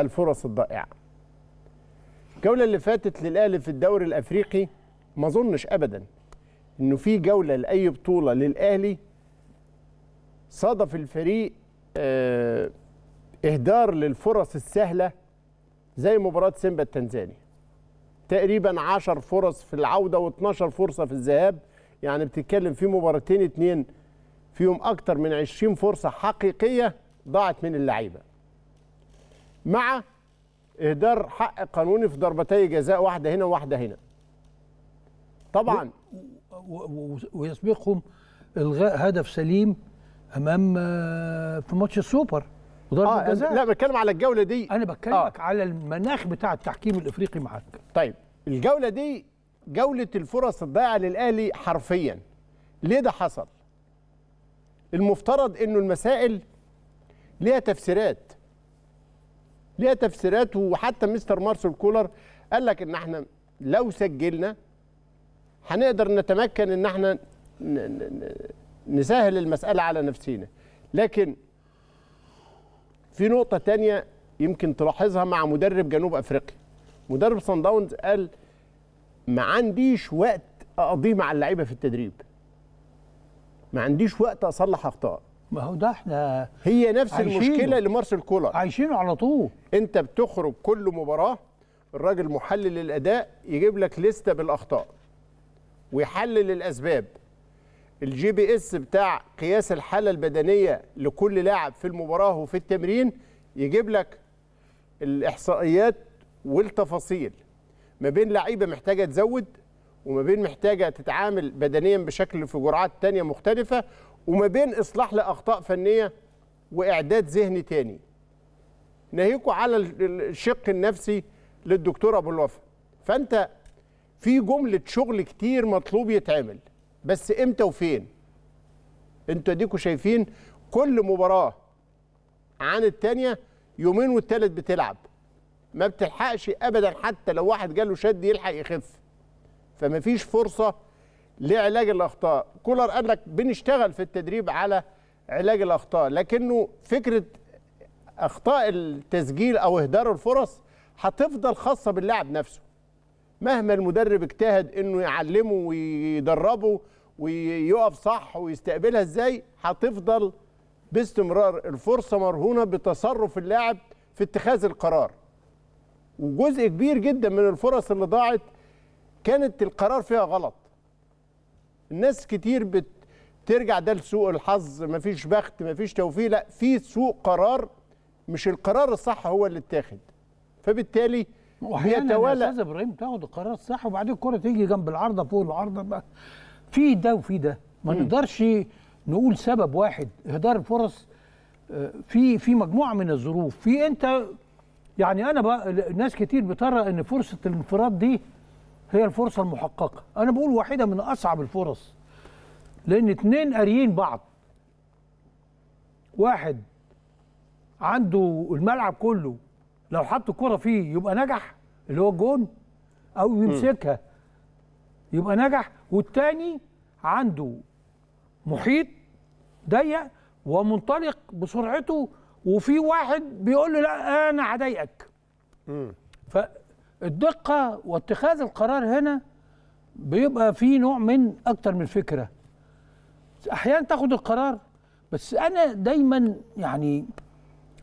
الفرص الضائعه الجوله اللي فاتت للاهلي في الدوري الافريقي ما اظنش ابدا انه في جوله لاي بطوله للاهلي صادف الفريق آه، اهدار للفرص السهله زي مباراه سيمبا التنزاني تقريبا 10 فرص في العوده و12 فرصه في الذهاب يعني بتتكلم في مباراتين اتنين فيهم اكتر من 20 فرصه حقيقيه ضاعت من اللعيبه مع اهدار حق قانوني في ضربتي جزاء واحده هنا وواحده هنا طبعا ويسبقهم الغاء هدف سليم امام آه، في ماتش السوبر وضربه آه جزاء لا بتكلم على الجوله دي انا بكلمك آه. على المناخ بتاع التحكيم الافريقي معاك طيب الجوله دي جوله الفرص الضائعه للاهلي حرفيا ليه ده حصل المفترض انه المسائل ليها تفسيرات ليها تفسيرات وحتى مستر مارسل كولر قال لك ان احنا لو سجلنا هنقدر نتمكن ان احنا نسهل المساله على نفسينا لكن في نقطه تانية يمكن تلاحظها مع مدرب جنوب افريقيا مدرب صن داونز قال ما عنديش وقت اقضيه مع اللعيبه في التدريب ما عنديش وقت اصلح اخطاء ما هو ده احنا هي نفس عايشينه. المشكله مارسيل كولر عايشينه على طول انت بتخرج كل مباراه الراجل محلل الاداء يجيب لك لسته بالاخطاء ويحلل الاسباب الجي بي اس بتاع قياس الحاله البدنيه لكل لاعب في المباراه وفي التمرين يجيب لك الاحصائيات والتفاصيل ما بين لعيبه محتاجه تزود وما بين محتاجه تتعامل بدنيا بشكل في جرعات تانية مختلفه وما بين اصلاح لاخطاء فنيه واعداد ذهني تاني ناهيكوا على الشق النفسي للدكتور ابو الوفا فانت في جمله شغل كتير مطلوب يتعمل بس امتى وفين انتوا اديكوا شايفين كل مباراه عن التانيه يومين والتالت بتلعب ما بتلحقش ابدا حتى لو واحد جاله شد يلحق يخف فما فيش فرصه لعلاج الاخطاء كولر قال لك بنشتغل في التدريب على علاج الاخطاء لكنه فكره اخطاء التسجيل او اهدار الفرص هتفضل خاصه باللاعب نفسه مهما المدرب اجتهد انه يعلمه ويدربه ويقف صح ويستقبلها ازاي هتفضل باستمرار الفرصه مرهونه بتصرف اللاعب في اتخاذ القرار وجزء كبير جدا من الفرص اللي ضاعت كانت القرار فيها غلط الناس كتير بت ده لسوء الحظ مفيش بخت مفيش توفيق لا في سوء قرار مش القرار الصح هو اللي اتاخد فبالتالي بيتوالى يا استاذ ابراهيم تاخد القرار الصح وبعدين الكره تيجي جنب العارضه فوق العارضه بقى في ده وفي ده ما نقدرش نقول سبب واحد اهدار الفرص آه، في في مجموعه من الظروف في انت يعني انا بقى ناس كتير بترى ان فرصه الانفراد دي هي الفرصه المحققه انا بقول واحده من اصعب الفرص لان اتنين قاريين بعض واحد عنده الملعب كله لو حط كرة فيه يبقى نجح اللي هو الجون او يمسكها يبقى نجح والتاني عنده محيط ضيق ومنطلق بسرعته وفي واحد بيقول له لا انا هضايقك ف الدقة واتخاذ القرار هنا بيبقى في نوع من أكتر من فكرة أحيانا تاخد القرار بس أنا دايما يعني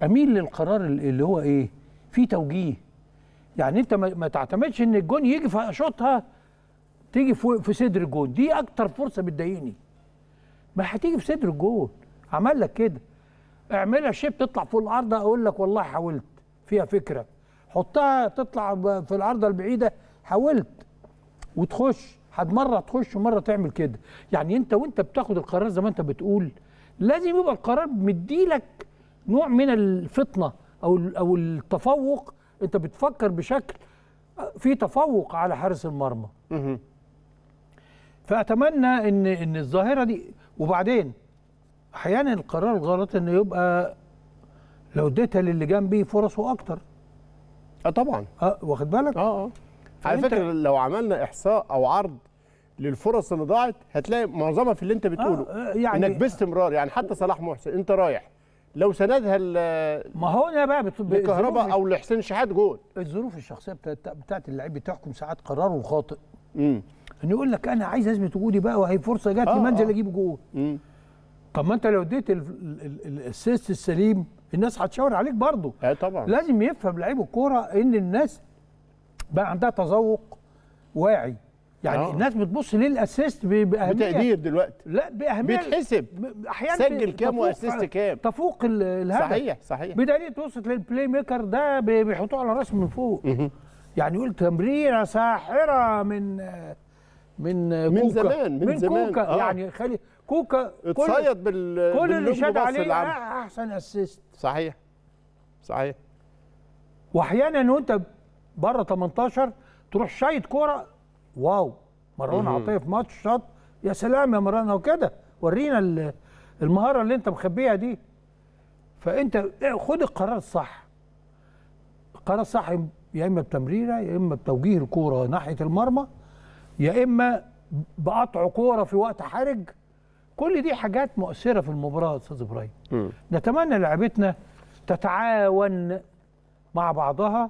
أميل للقرار اللي هو إيه في توجيه يعني أنت ما تعتمدش إن الجون يجي شوطها تيجي في صدر الجون دي أكتر فرصة بتضايقني ما هتيجي في صدر الجون عمل لك كده اعملها شيب تطلع فوق العارضة أقول لك والله حاولت فيها فكرة حطها تطلع في العارضه البعيده حاولت وتخش حد مره تخش ومره تعمل كده يعني انت وانت بتاخد القرار زي ما انت بتقول لازم يبقى القرار مديلك نوع من الفطنه او او التفوق انت بتفكر بشكل في تفوق على حارس المرمى فاتمنى ان ان الظاهره دي وبعدين احيانا القرار الغلط انه يبقى لو اديتها للي جنبي فرصه اكتر اه طبعا اه واخد بالك اه اه على فكره لو عملنا احصاء او عرض للفرص اللي ضاعت هتلاقي معظمها في اللي انت بتقوله آه, آه، يعني انك باستمرار يعني حتى صلاح محسن انت رايح لو سندها ما هو انا بقى بالكهرباء او لحسين شحات جول الظروف الشخصيه بتاعت بتاعت اللعيب بتحكم ساعات قراره خاطئ امم انه يقول لك انا عايز اثبت وجودي بقى وهي فرصه جات لي آه، منزل آه. اجيب جول طب ما انت لو اديت الاسيست السليم الناس هتشاور عليك برضه اه طبعا لازم يفهم لعيب الكوره ان الناس بقى عندها تذوق واعي يعني أوه. الناس بتبص للاسيست باهميه بتقدير دلوقتي لا باهميه بيتحسب احيانا سجل كام واسيست كام تفوق الهدف صحيح صحيح بدليل توصل للبلاي ميكر ده بيحطوه على راسه من فوق يعني يقول تمريره ساحره من من كوكا من زمان من, من زمان كوكا آه. يعني خلي كوكا اتصيد بال كل اللي شاد عليه احسن اسيست صحيح صحيح واحيانا وانت بره 18 تروح شايط كوره واو مروان عطيه في ماتش شاط يا سلام يا مروان هو كده ورينا المهاره اللي انت مخبيها دي فانت خد القرار الصح القرار الصح يا اما بتمريره يا اما بتوجيه الكوره ناحيه المرمى يا اما بقطع كوره في وقت حرج كل دي حاجات مؤثره في المباراه يا استاذ ابراهيم نتمنى لعيبتنا تتعاون مع بعضها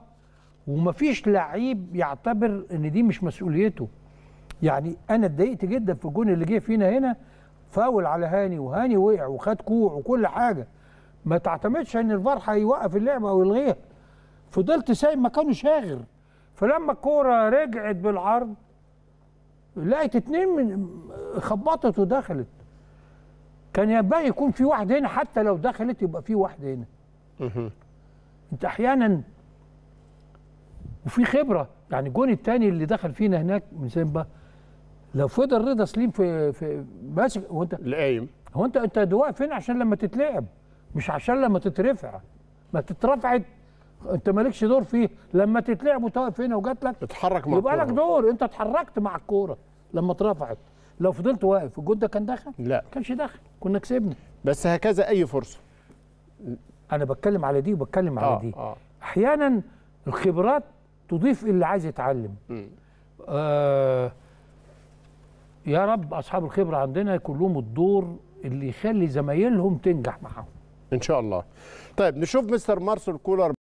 ومفيش لعيب يعتبر ان دي مش مسؤوليته يعني انا اتضايقت جدا في الجون اللي جه فينا هنا فاول على هاني وهاني وقع وخد كوع وكل حاجه ما تعتمدش ان الفار هيوقف اللعبه او يلغيها فضلت سايب مكانه شاغر فلما الكوره رجعت بالعرض لقيت اتنين من خبطت ودخلت كان ينبغي يكون في واحد هنا حتى لو دخلت يبقى في واحد هنا انت احيانا وفي خبره يعني الجون الثاني اللي دخل فينا هناك من سيمبا لو فضل رضا سليم في في ماسك وانت قايم هو انت انت واقف فين عشان لما تتلعب مش عشان لما تترفع ما تترفعت انت مالكش دور فيه لما تتلعب وتقف هنا وجات لك اتحرك مع يبقى لك دور انت اتحركت مع الكوره لما اترفعت لو فضلت واقف الجون ده كان دخل لا كانش دخل كنا كسبنا بس هكذا اي فرصه انا بتكلم على دي وبتكلم آه على دي آه. احيانا الخبرات تضيف اللي عايز يتعلم آه يا رب اصحاب الخبره عندنا يكون لهم الدور اللي يخلي زمايلهم تنجح معاهم ان شاء الله طيب نشوف مستر مارسل كولر